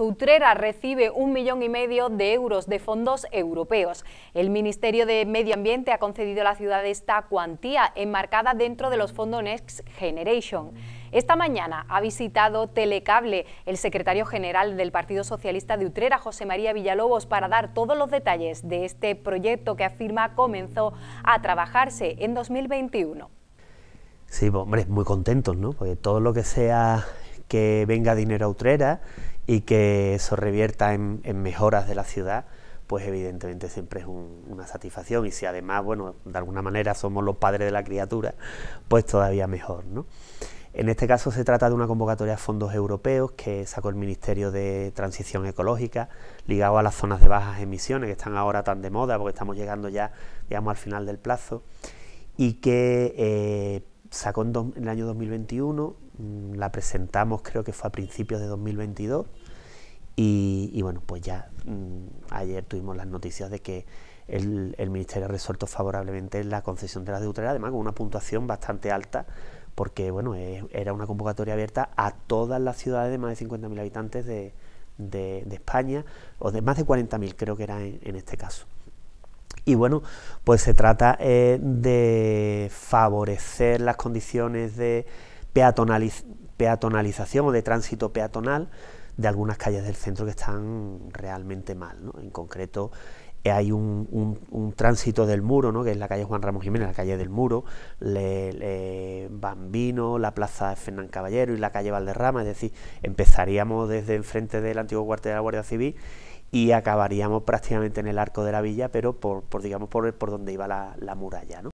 Utrera recibe un millón y medio de euros de fondos europeos. El Ministerio de Medio Ambiente ha concedido a la ciudad esta cuantía enmarcada dentro de los fondos Next Generation. Esta mañana ha visitado Telecable el secretario general del Partido Socialista de Utrera, José María Villalobos, para dar todos los detalles de este proyecto que afirma comenzó a trabajarse en 2021. Sí, pues, hombre, muy contentos, ¿no? Porque todo lo que sea que venga dinero a Utrera y que eso revierta en, mejoras de la ciudad, pues evidentemente siempre es una satisfacción y si además, bueno, de alguna manera somos los padres de la criatura, pues todavía mejor, ¿no? En este caso se trata de una convocatoria a fondos europeos que sacó el Ministerio de Transición Ecológica, ligado a las zonas de bajas emisiones, que están ahora tan de moda porque estamos llegando ya, digamos, al final del plazo, y que eh, sacó en, el año 2021 Mm, la presentamos creo que fue a principios de 2022 y, bueno, pues ya mm, ayer tuvimos las noticias de que el, Ministerio Ministerio resuelto favorablemente la concesión de la deuteras, además con una puntuación bastante alta, porque bueno, era una convocatoria abierta a todas las ciudades de más de 50.000 habitantes de, España, o de más de 40.000 creo que era en, este caso. Y bueno, pues se trata eh, de favorecer las condiciones de peatonalización o de tránsito peatonal de algunas calles del centro que están realmente mal. ¿no? En concreto, eh, hay un, tránsito del muro, ¿no? que es la calle Juan Ramos Jiménez, la calle del muro, Bambino, la plaza Fernán Caballero y la calle Valderrama, es decir, empezaríamos desde enfrente del antiguo cuartel de la Guardia Civil y acabaríamos prácticamente en el arco de la villa, pero por, digamos por, por donde iba la, la muralla. ¿no?